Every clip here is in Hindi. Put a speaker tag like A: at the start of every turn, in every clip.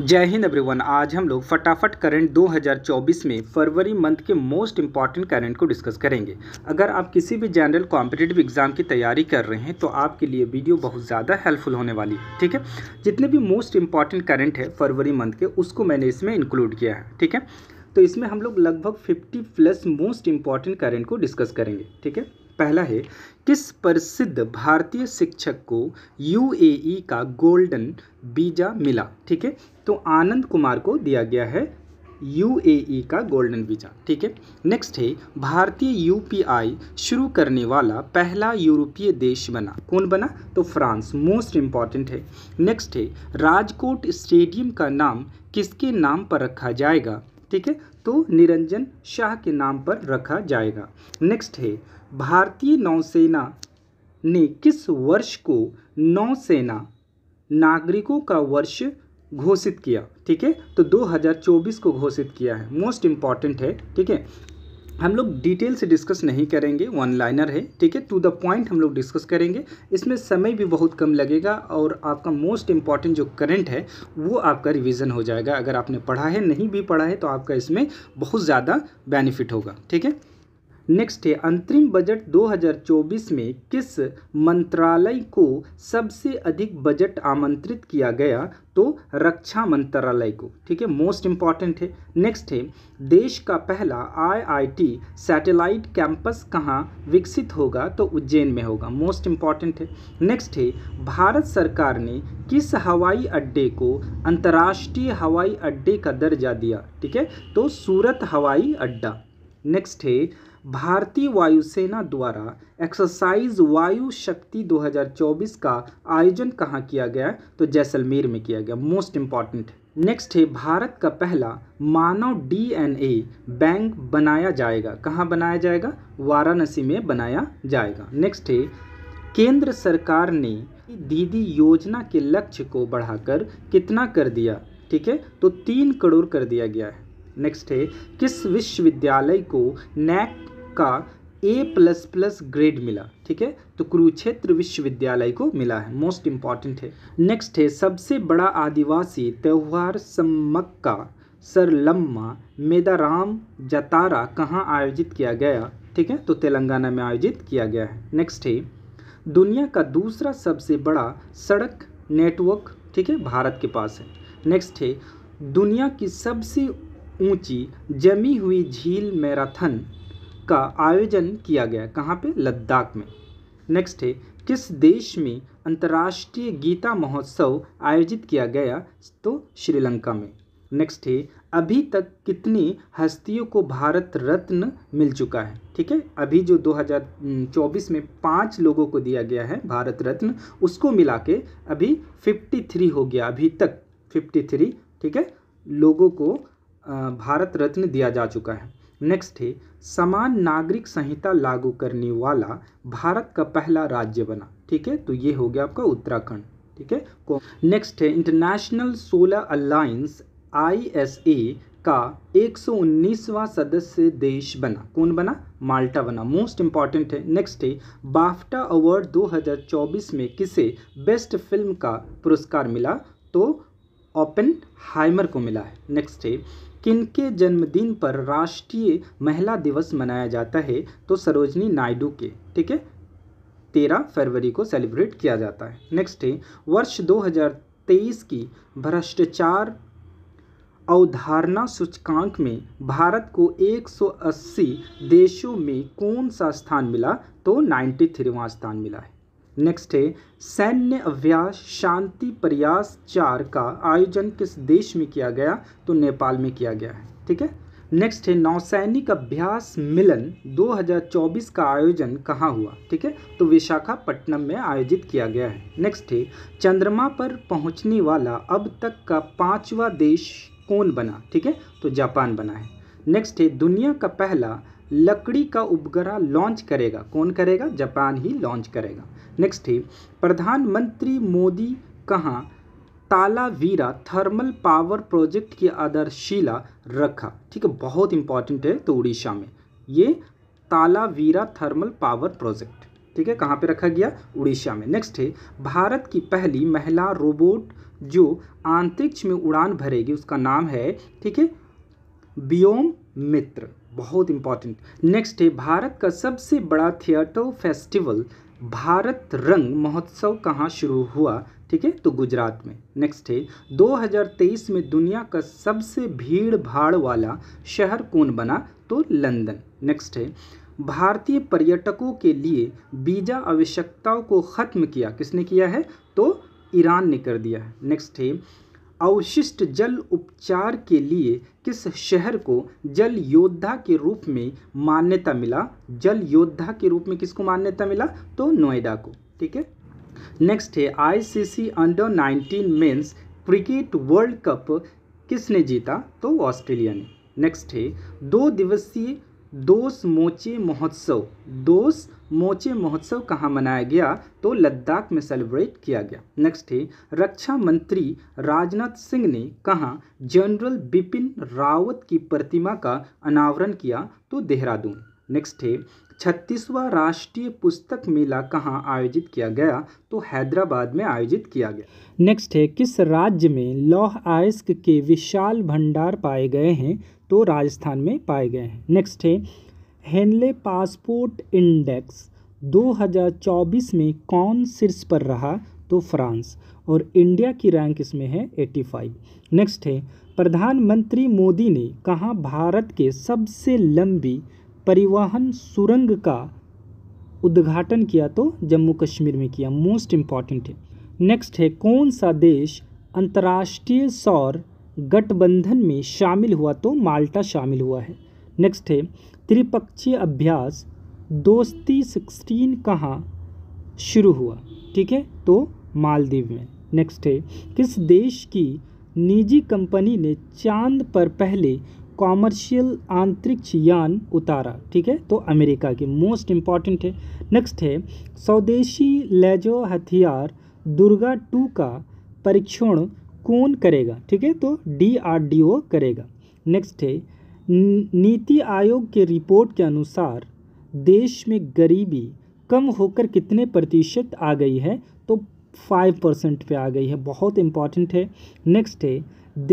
A: जय हिंद एवरीवन आज हम लोग फटाफट करंट 2024 में फरवरी मंथ के मोस्ट इंपॉर्टेंट करंट को डिस्कस करेंगे अगर आप किसी भी जनरल कॉम्पिटेटिव एग्जाम की तैयारी कर रहे हैं तो आपके लिए वीडियो बहुत ज़्यादा हेल्पफुल होने वाली है ठीक है जितने भी मोस्ट इंपॉर्टेंट करंट है फरवरी मंथ के उसको मैंने इसमें इंक्लूड किया है ठीक है तो इसमें हम लोग लगभग fifty plus most important current को डिस्कस करेंगे ठीक है पहला है किस प्रसिद्ध भारतीय शिक्षक को यूएई का गोल्डन बीजा मिला ठीक है तो आनंद कुमार को दिया गया है यूएई का गोल्डन बीजा ठीक है नेक्स्ट है भारतीय यूपीआई शुरू करने वाला पहला यूरोपीय देश बना कौन बना तो फ्रांस मोस्ट इम्पॉर्टेंट है नेक्स्ट है राजकोट स्टेडियम का नाम किसके नाम पर रखा जाएगा ठीक है तो निरंजन शाह के नाम पर रखा जाएगा नेक्स्ट है भारतीय नौसेना ने किस वर्ष को नौसेना नागरिकों का वर्ष घोषित किया ठीक है तो 2024 को घोषित किया है मोस्ट इम्पॉर्टेंट है ठीक है हम लोग डिटेल से डिस्कस नहीं करेंगे वन लाइनर है ठीक है टू द पॉइंट हम लोग डिस्कस करेंगे इसमें समय भी बहुत कम लगेगा और आपका मोस्ट इम्पॉर्टेंट जो करंट है वो आपका रिवीजन हो जाएगा अगर आपने पढ़ा है नहीं भी पढ़ा है तो आपका इसमें बहुत ज़्यादा बेनिफिट होगा ठीक है नेक्स्ट है अंतरिम बजट 2024 में किस मंत्रालय को सबसे अधिक बजट आमंत्रित किया गया तो रक्षा मंत्रालय को ठीक है मोस्ट इम्पॉर्टेंट है नेक्स्ट है देश का पहला आईआईटी सैटेलाइट कैंपस कहाँ विकसित होगा तो उज्जैन में होगा मोस्ट इम्पॉर्टेंट है नेक्स्ट है भारत सरकार ने किस हवाई अड्डे को अंतर्राष्ट्रीय हवाई अड्डे का दर्जा दिया ठीक है तो सूरत हवाई अड्डा नेक्स्ट है भारतीय वायुसेना द्वारा एक्सरसाइज वायु शक्ति 2024 का आयोजन कहाँ किया गया तो जैसलमेर में किया गया मोस्ट इम्पॉर्टेंट नेक्स्ट है भारत का पहला मानव डीएनए बैंक बनाया जाएगा कहाँ बनाया जाएगा वाराणसी में बनाया जाएगा नेक्स्ट है केंद्र सरकार ने दीदी योजना के लक्ष्य को बढ़ाकर कितना कर दिया ठीक है तो तीन करोड़ कर दिया गया है नेक्स्ट है किस विश्वविद्यालय को नैक का ए प्लस प्लस ग्रेड मिला ठीक है तो कुरुक्षेत्र विश्वविद्यालय को मिला है मोस्ट इम्पॉर्टेंट है नेक्स्ट है सबसे बड़ा आदिवासी त्यौहार सम्मक्का सरलम्मा मेदाराम जतारा कहाँ आयोजित किया गया ठीक है तो तेलंगाना में आयोजित किया गया है नेक्स्ट है दुनिया का दूसरा सबसे बड़ा सड़क नेटवर्क ठीक है भारत के पास है नेक्स्ट है दुनिया की सबसे ऊंची जमी हुई झील मैराथन का आयोजन किया गया कहाँ पे लद्दाख में नेक्स्ट है किस देश में अंतर्राष्ट्रीय गीता महोत्सव आयोजित किया गया तो श्रीलंका में नेक्स्ट है अभी तक कितनी हस्तियों को भारत रत्न मिल चुका है ठीक है अभी जो 2024 में पांच लोगों को दिया गया है भारत रत्न उसको मिला के अभी 53 हो गया अभी तक 53 ठीक है लोगों को भारत रत्न दिया जा चुका है नेक्स्ट है समान नागरिक संहिता लागू करने वाला भारत का पहला राज्य बना ठीक है तो ये हो गया आपका उत्तराखंड ठीक है नेक्स्ट है इंटरनेशनल सोलर अलायंस आईएसए का 119वां सदस्य देश बना कौन बना माल्टा बना मोस्ट इंपॉर्टेंट है नेक्स्ट है बाफ्टा अवार्ड 2024 में किसे बेस्ट फिल्म का पुरस्कार मिला तो ओपन हाइमर को मिला है नेक्स्ट है किनके जन्मदिन पर राष्ट्रीय महिला दिवस मनाया जाता है तो सरोजनी नायडू के ठीक है तेरह फरवरी को सेलिब्रेट किया जाता है नेक्स्ट है वर्ष 2023 की भ्रष्टाचार अवधारणा सूचकांक में भारत को 180 देशों में कौन सा स्थान मिला तो नाइन्टी थ्रीवा स्थान मिला है नेक्स्ट है सैन्य अभ्यास शांति प्रयास चार का आयोजन किस देश में किया गया तो नेपाल में किया गया है ठीक है नेक्स्ट है नौसैनिक अभ्यास मिलन 2024 का आयोजन कहाँ हुआ ठीक है तो विशाखापट्टनम में आयोजित किया गया है नेक्स्ट है चंद्रमा पर पहुंचने वाला अब तक का पांचवा देश कौन बना ठीक है तो जापान बना है नेक्स्ट है दुनिया का पहला लकड़ी का उपग्रह लॉन्च करेगा कौन करेगा जापान ही लॉन्च करेगा नेक्स्ट है प्रधानमंत्री मोदी कहाँ तालावीरा थर्मल पावर प्रोजेक्ट की आधारशिला रखा ठीक है बहुत इंपॉर्टेंट है तो उड़ीसा में ये तालावीरा थर्मल पावर प्रोजेक्ट ठीक है कहाँ पे रखा गया उड़ीसा में नेक्स्ट है भारत की पहली महिला रोबोट जो अंतरिक्ष में उड़ान भरेगी उसका नाम है ठीक है बियोम मित्र बहुत इम्पॉर्टेंट नेक्स्ट है भारत का सबसे बड़ा थिएटर फेस्टिवल भारत रंग महोत्सव कहाँ शुरू हुआ ठीक है तो गुजरात में नेक्स्ट है 2023 में दुनिया का सबसे भीड़ भाड़ वाला शहर कौन बना तो लंदन नेक्स्ट है भारतीय पर्यटकों के लिए बीजा आवश्यकताओं को ख़त्म किया किसने किया है तो ईरान ने कर दिया है नेक्स्ट है अवशिष्ट जल उपचार के लिए किस शहर को जल योद्धा के रूप में मान्यता मिला जल योद्धा के रूप में किसको मान्यता मिला तो नोएडा को ठीक है नेक्स्ट है ICC under 19 men's cricket world cup किसने जीता तो ऑस्ट्रेलिया ने नेक्स्ट है दो दिवसीय दोस मोचे महोत्सव दोस मोचे महोत्सव कहाँ मनाया गया तो लद्दाख में सेलिब्रेट किया गया नेक्स्ट है रक्षा मंत्री राजनाथ सिंह ने कहा जनरल बिपिन रावत की प्रतिमा का अनावरण किया तो देहरादून नेक्स्ट है छत्तीसवां राष्ट्रीय पुस्तक मेला कहाँ आयोजित किया गया तो हैदराबाद में आयोजित किया गया नेक्स्ट है किस राज्य में लौह आयस्क के विशाल भंडार पाए गए हैं तो राजस्थान में पाए गए हैं नेक्स्ट है हेनले पासपोर्ट इंडेक्स 2024 में कौन शीर्ष पर रहा तो फ्रांस और इंडिया की रैंक इसमें है 85 नेक्स्ट है प्रधानमंत्री मोदी ने कहा भारत के सबसे लंबी परिवहन सुरंग का उद्घाटन किया तो जम्मू कश्मीर में किया मोस्ट इम्पॉर्टेंट है नेक्स्ट है कौन सा देश अंतर्राष्ट्रीय सौर गठबंधन में शामिल हुआ तो माल्टा शामिल हुआ है नेक्स्ट है त्रिपक्षीय अभ्यास दोस्ती सिक्सटीन कहाँ शुरू हुआ ठीक है तो मालदीव में नेक्स्ट है किस देश की निजी कंपनी ने चांद पर पहले कॉमर्शियल अंतरिक्ष यान उतारा ठीक है तो अमेरिका की मोस्ट इम्पॉर्टेंट है नेक्स्ट है स्वदेशी लेजो हथियार दुर्गा टू का परीक्षण कौन करेगा ठीक है तो डीआरडीओ करेगा नेक्स्ट है नीति आयोग के रिपोर्ट के अनुसार देश में गरीबी कम होकर कितने प्रतिशत आ गई है तो फाइव परसेंट पे आ गई है बहुत इम्पॉर्टेंट है नेक्स्ट है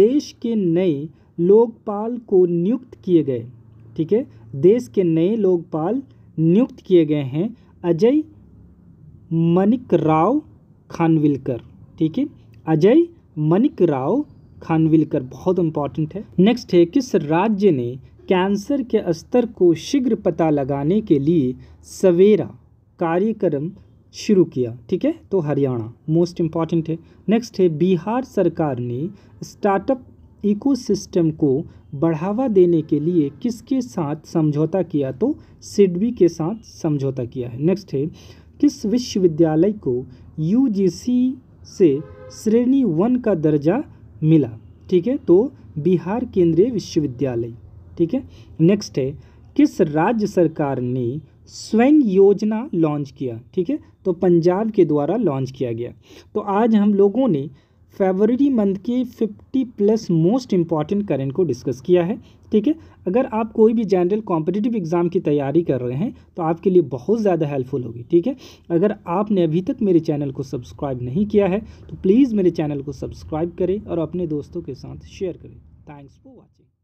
A: देश के नए लोकपाल को नियुक्त किए गए ठीक है देश के नए लोकपाल नियुक्त किए गए हैं अजय मनिक राव खानविलकर ठीक है अजय मनिक राव खानविलकर बहुत इंपॉर्टेंट है नेक्स्ट है किस राज्य ने कैंसर के स्तर को शीघ्र पता लगाने के लिए सवेरा कार्यक्रम शुरू किया ठीक है तो हरियाणा मोस्ट इम्पॉर्टेंट है नेक्स्ट है बिहार सरकार ने स्टार्टअप इकोसिस्टम को बढ़ावा देने के लिए किसके साथ समझौता किया तो सिडबी के साथ समझौता किया है नेक्स्ट है किस विश्वविद्यालय को यूजीसी से श्रेणी वन का दर्जा मिला ठीक है तो बिहार केंद्रीय विश्वविद्यालय ठीक है नेक्स्ट है किस राज्य सरकार ने स्वयं योजना लॉन्च किया ठीक है तो पंजाब के द्वारा लॉन्च किया गया तो आज हम लोगों ने फेबररी मंथ के 50 प्लस मोस्ट इंपॉर्टेंट करेंट को डिस्कस किया है ठीक है अगर आप कोई भी जनरल कॉम्पिटिटिव एग्ज़ाम की तैयारी कर रहे हैं तो आपके लिए बहुत ज़्यादा हेल्पफुल होगी ठीक है अगर आपने अभी तक मेरे चैनल को सब्सक्राइब नहीं किया है तो प्लीज़ मेरे चैनल को सब्सक्राइब करें और अपने दोस्तों के साथ शेयर करें थैंक्स फॉर वॉचिंग